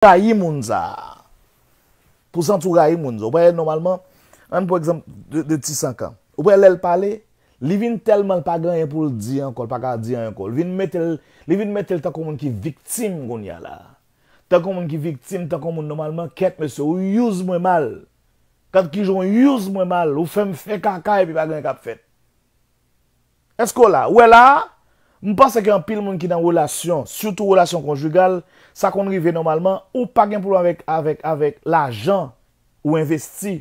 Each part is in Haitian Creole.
Pousan tou ga yi mounza Pousan tou ga yi mounza Ou baye normalman An pou eksemp de ti sankan Ou baye lèl pale Li vin telman pa gran yon pou di an kol Li vin metel takon moun ki viktim goun ya la Takon moun ki viktim Takon moun normalman ket me se Ou yuz mwen mal Kad ki joun yuz mwen mal Ou fem fe kakay pi pa gran kap fet Esko la? Ou e la? Ou e la? Mwen panse ki an pil moun ki nan roulasyon, soutou roulasyon konjugal, sa konri ve normalman, ou pa gen probleme avèk l'ajan ou investi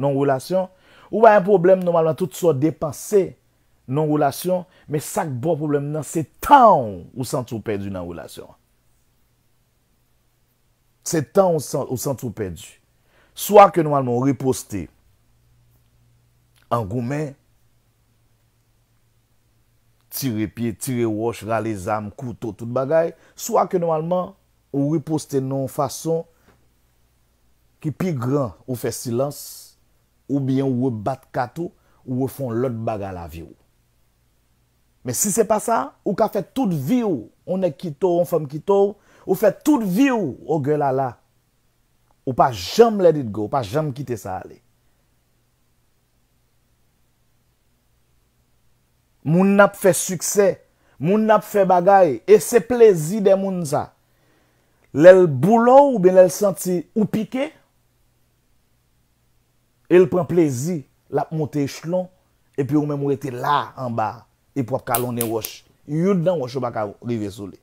nan roulasyon, ou ba yon probleme normalman tout so depanse nan roulasyon, me sak bon probleme nan, se tan ou san tou perdi nan roulasyon. Se tan ou san tou perdi. Soa ke normalman riposte an goumen an goumen Tire pie, tire wosh, rale zam, kouto, tout bagay. So a ke normalman, ou riposte nou fason ki pi gran ou fe silans. Ou bien ou ou bat kato, ou ou fon lot bagay la vi ou. Men si se pa sa, ou ka fe tout vi ou, ou ne kito, ou fom kito, ou fe tout vi ou, ou gwe la la. Ou pa jam let it go, ou pa jam kite sa ale. Moun nap fe sukse, moun nap fe bagay, e se plezi de moun sa. Lèl boulon ou bè lèl senti ou pike, e lèl pren plezi, lèl ap motè chlon, e pi ou mè mou rete la anba, e pou ap kalonè wòsh. Youdan wòsh ou baka rive soule.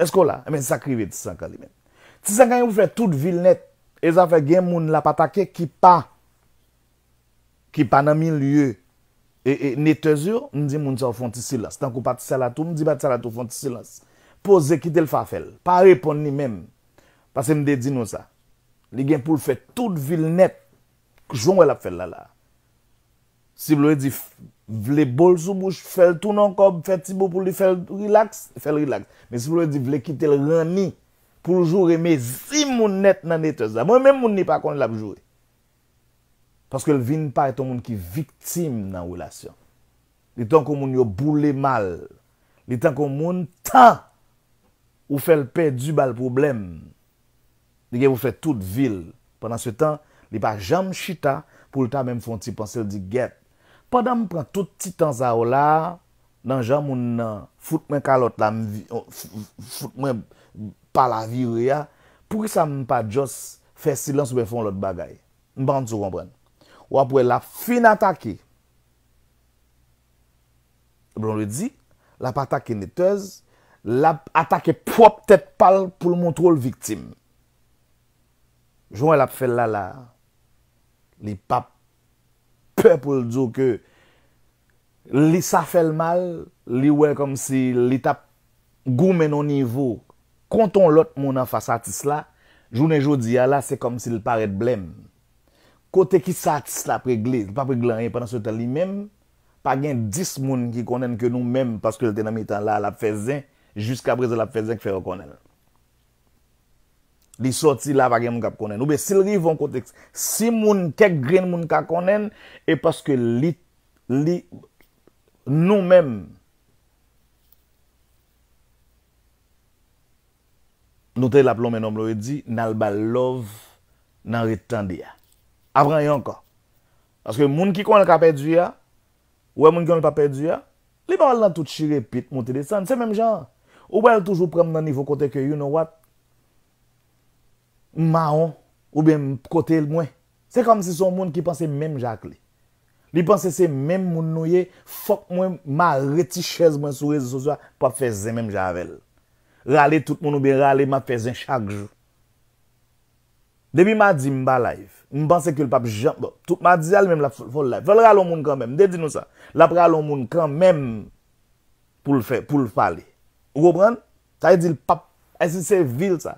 Esko la, mè s'akrive tisankan li men. Tisankan yon fè tout vil net, e zafè gen moun lap atake ki pa, ki pa nan mi lyeu, E, e netezi yo, mdi moun sa ou fonti silas. Tankou pati salatou, mdi pati salatou, fonti silas. Po zekite l fa fel. Pa repon ni mem. Pasem de di nou sa. Li gen pou l fè tout vil net. Joun wè l ap fel la la. Si blowe di vle bol sou bouche, fel tou nan kob, fel ti bo pou li fel relax, fel relax. Men si blowe di vle kite l ran ni, pou l jou reme zi moun net nan netezi. Mwen men moun ni pa kon l ap jouye. Paske l vin pa eton moun ki viktim nan wèlasyon. Li tan kon moun yo boule mal. Li tan kon moun tan ou fè l pè du bal problem. Li gen wèl fè tout vil. Pendan se tan, li pa jan m chita pou l ta mè m fonti panse l di get. Pendan m pran tout ti tan za wèlasyon nan jan moun nan fout mè kalot la m vi... Oh, fout mè pala vi rè ya, pou ki sa m pa jos fè silans wè foun lot bagay. M band sou kon pren. wap wè la fin atake. Blon lè di, la patake nettez, la atake pwop tèt pal pou l'montrou l'viktim. Joun l'ap fè lala, li pap pè pou l'dyo ke li sa fè l'mal, li wèl kom si li tap goumè nou nivou. Konton lot moun an fasatis la, jounen joudi yala, se kom si l'paret blèm. kote ki satis la pregle, pa pregle anye, pa nan sou tan li men, pa gen dis moun ki konen ke nou men, paske liten nan mi tan la, la pfezen, jiska breze la pfezen ki fèro konen. Li soti la pa gen moun kap konen. Oube, sil rivon kote, si moun kek gren moun kap konen, e paske li, li, nou men, nou ten la plon men om lo e di, nan alba love, nan re tan di ya. Avran yon ka. Aske moun ki kon l kape dju ya, ou e moun ki kon l pape dju ya, li moun lan tout shirepit moun te desen. Se mèm jan. Ou bèl toujou prem nan nivou kote ke you know what, mwa ou, ou bèm kote l mwen. Se kom si son moun ki panse mèm jake li. Li panse se mèm moun nou ye, fok mwen ma retichèz mwen sou rezi sosyo a, pa fezen mèm jave l. Rale tout moun ou bè rale, ma fezen chak jou. Demi ma di mba live, Mpense ke l pap jamp. Mpense ke l pap jamp. Ma di al mem la fol la. Ve l ra loun moun kan mem. De di nou sa. La pre al loun moun kan mem pou l pale. Ou gobran? Ta yi e di l pap. E si se vil sa.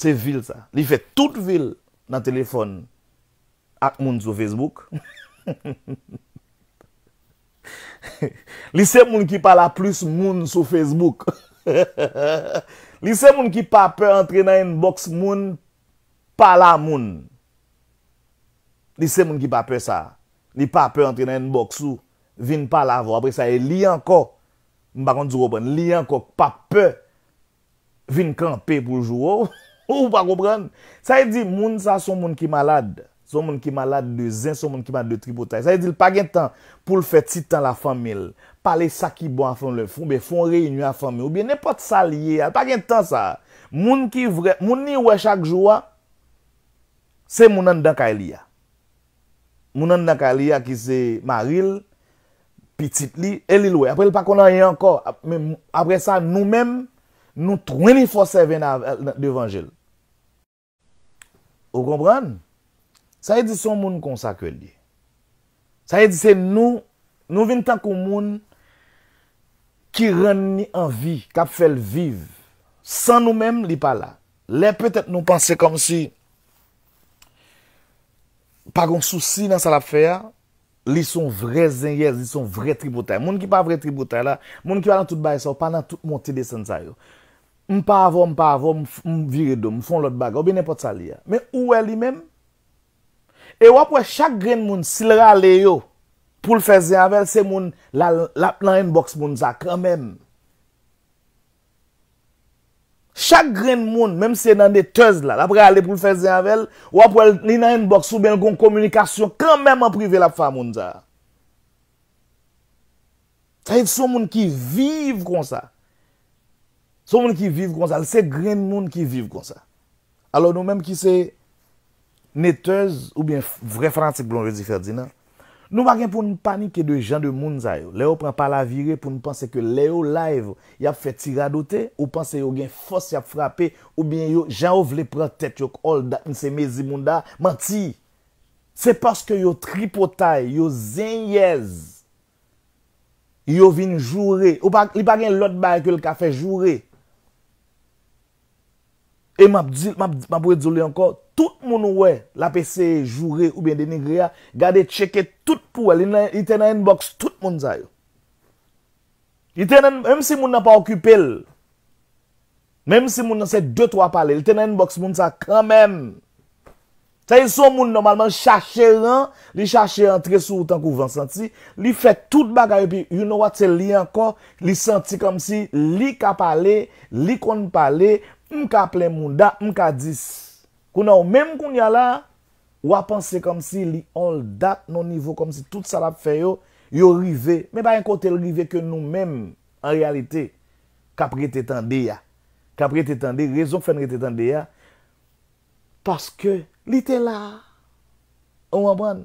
Se vil sa. Li fe tout vil nan telefon ak moun sou Facebook. Li se moun ki pa la plus moun sou Facebook. Li se moun ki pa pe entre nan inbox moun. pala moun, li se moun ki pape sa, li pape ente nan en bok su, vin pala vo, apre sa e li anko, li anko pape, vin kampe pou jou, ou pa gobran, sa e di moun sa son moun ki malade, son moun ki malade de zin, son moun ki malade de tribo tay, sa e di l pa gen tan, pou l feti tan la famil, pale sa ki bon a fon le fon, be fon rey nyo a famil, ou be nepot sa liye, pa gen tan sa, moun ki vre, moun ni wechak joua, Se mounan dan ka elia. Mounan dan ka elia ki se maril, pi tit li, elilwe. Apre l pa konan yon kor. Apre sa nou men, nou trweni fos se ven avan devanjel. Ou kombran? Sa e di son moun konsa ke li. Sa e di se nou, nou vin tan kou moun ki ren ni an vi, kap fel viv. San nou men li pa la. Le petet nou panse kom si Pa gon souci nan sa la fè a, li son vre zenyez, li son vre tributè. Moun ki pa vre tributè la, moun ki pa nan tout bay sa, pa nan tout montide san zay yo. M pa avon, m pa avon, m vire do, m fon lot baga, oube ne pot sa li ya. Men ouwe li men? E wapwe chak gren moun silra le yo pou l feze anvel, se moun la plan enboks moun za kremen. Chak gren moun, mèm se nan de tez la, la pre ale pou fèze anvel, wap wèl ni nan en bok sou bèn kon komunikasyon, kèmèm an prive la fè moun za. Sa yè sou moun ki vive kon sa. Sou moun ki vive kon sa, lè se gren moun ki vive kon sa. Alò nou mèm ki se ne tez ou bèn vre frantik blonve di Ferdinand. Nou pa gen pou nou panike de jan de moun zayou. Leo pren pala vire pou nou panse ke Leo live yap fe tiradote. Ou panse yo gen fos yap frape. Ou bin yo jan ou vle prentet yok ol da nse mezi moun da. Manti, se paske yo tripotay, yo zenyez. Yo vin jure. Ou pa gen lot baye ke l kafe jure. E mabou e dzoule anko. Tout moun wè, l'APC, Jouret ou bien Denigria, gade cheke tout pou wè, li tenen en box tout moun zayou. Mèm si moun nan pa okupel, mèm si moun nan se 2-3 pale, li tenen en box moun zayou kanmèm. Se yon moun normalman chache ran, li chache rentre sou tan kou vansanti, li fè tout bagayopi, you know what, se li ankon, li santi kom si, li ka pale, li kon pale, mka ple moun da, mka disi. Kou nou mèm koun ya la, wapansè kom si li on l'dat nou nivou, kom si tout salap fè yo, yo rive, mè ba yon kote rive ke nou mèm, an realite, kapri te tende ya, kapri te tende, rezon fè nre te tende ya, paske li te la, ou wabon,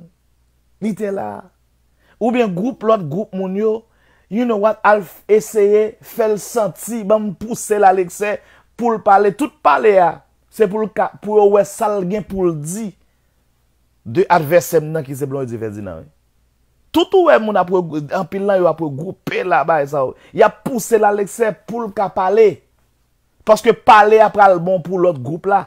li te la, ou bien group lout, group moun yo, you know what, alf eseye, fè l senti, bèm pousse l'alekse, pou l'pale, tout pale ya, Se pou yon wè sal gen pou l di de adversem nan ki se blon yon diverdi nan. Tout ou wè moun apil nan yon apil groupe non, la ba yon sa ou. Yon ap pousse la lèkse pou l ka pale. Paske pale ap pral bon pou l ot groupe la.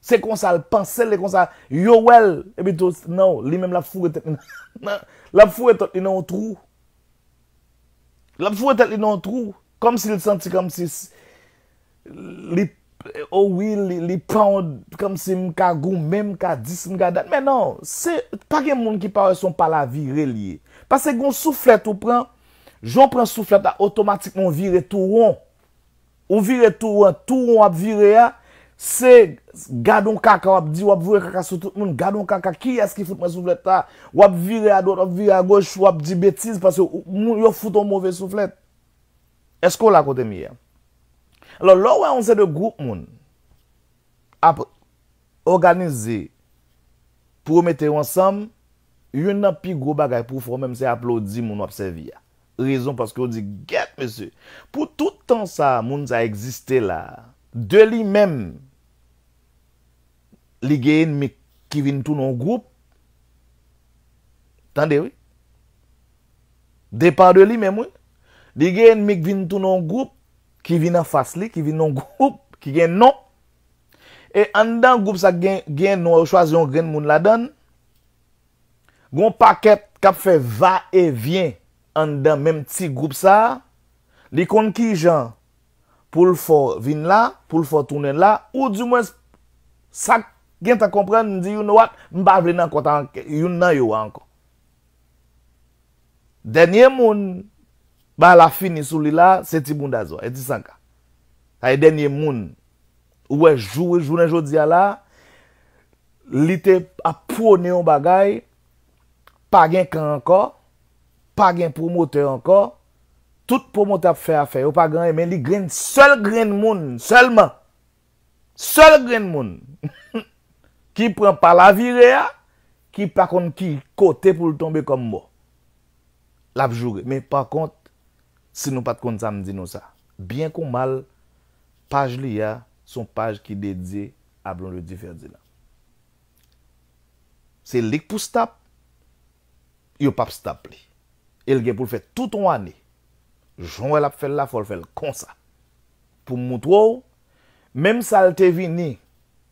Se konsal panse, le konsal. Yon wèl, e bitou, nan, li menm la fou etat. La fou etat, yon nou trou. La fou etat, yon nou trou. Kom si l senti kom si li panse Oh Ouwi li paon Kamsi mka goun menm ka dis mka dat Men nan Pake moun ki pa wè son pala vire liye Pase goun souflet ou pren Joun pren souflet a otomatikman vire tou ron Ou vire tou ron Tou ron wap vire a Se gadon kaka wap di wap vire kaka Soutout moun gadon kaka Ki yas ki foute mwen souflet a Wap vire a do, wap vire a goch, wap di betiz Pase yo foute mwen mwove souflet Esko la kote miye Lò lò wè anse de goup moun, ap, organize, pou mète yon sam, yon nan pi goup agay pou fò mèm se aplodi moun apsevi ya. Rezon paske yon di, get mè sè. Pou toutan sa moun sa eksiste la, de li mèm, li gen mèk ki vin touton goup, tan de wè? De pa de li mèm wè? Li gen mèk ki vin touton goup, Ki vin nan fas li, ki vin nan goup, ki gen non. E andan goup sa gen nou, ou chwaz yon gen moun la don. Gon paket kap fe va e vyen andan menm ti goup sa. Li kon ki jan, pou l fo vin la, pou l fo tounen la. Ou di mwen sak gen ta kompren, mdi yon nou wak, mba vle nan kontan, yon nan yon wanko. Denye moun. ba la fini sou li la, se ti bundazo, e ti sanga. A e denye moun, ou e jounen joudia la, li te ap pounen yon bagay, pa gen kan anko, pa gen promote anko, tout promote ap fey a fey, ou pa gen, men li gren, sol gren moun, solman, sol gren moun, ki pren pa la virè, ki pa kont ki kote pou l tombe kom mou. La ap jounen, men pa kont, Sin nou pat kon sa mdino sa. Bien kon mal, paj li ya, son paj ki dedye, ap lon le di ferdi la. Se lik pou stap, yo pap stap li. El gen pou l fè tout an ane. Joun el ap fè l la, fò l fè l konsa. Pou mout wou, mem sa l tevi ni,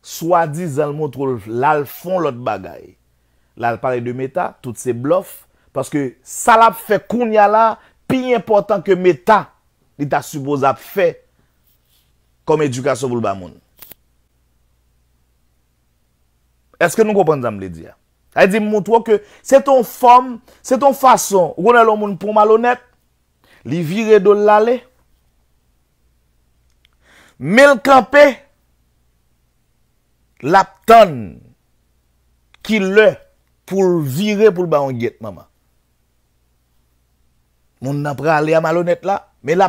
swadi zan l mout wou, la l fon lot bagay. La l pare de meta, tout se blof, paske sal ap fè koun ya la, Pi important ke meta li ta suboz ap fe kom edukasyon pou l'ba moun. Eske nou kompon zan mle diya? Ay di mwot wak ke se ton fom, se ton fason, wou nan loun moun pou malonet, li vire do l'lale, mel kapè l'ap ton ki lè pou vire pou l'ba moun get, maman. Mon n'a pas aller à malhonnête là, mais la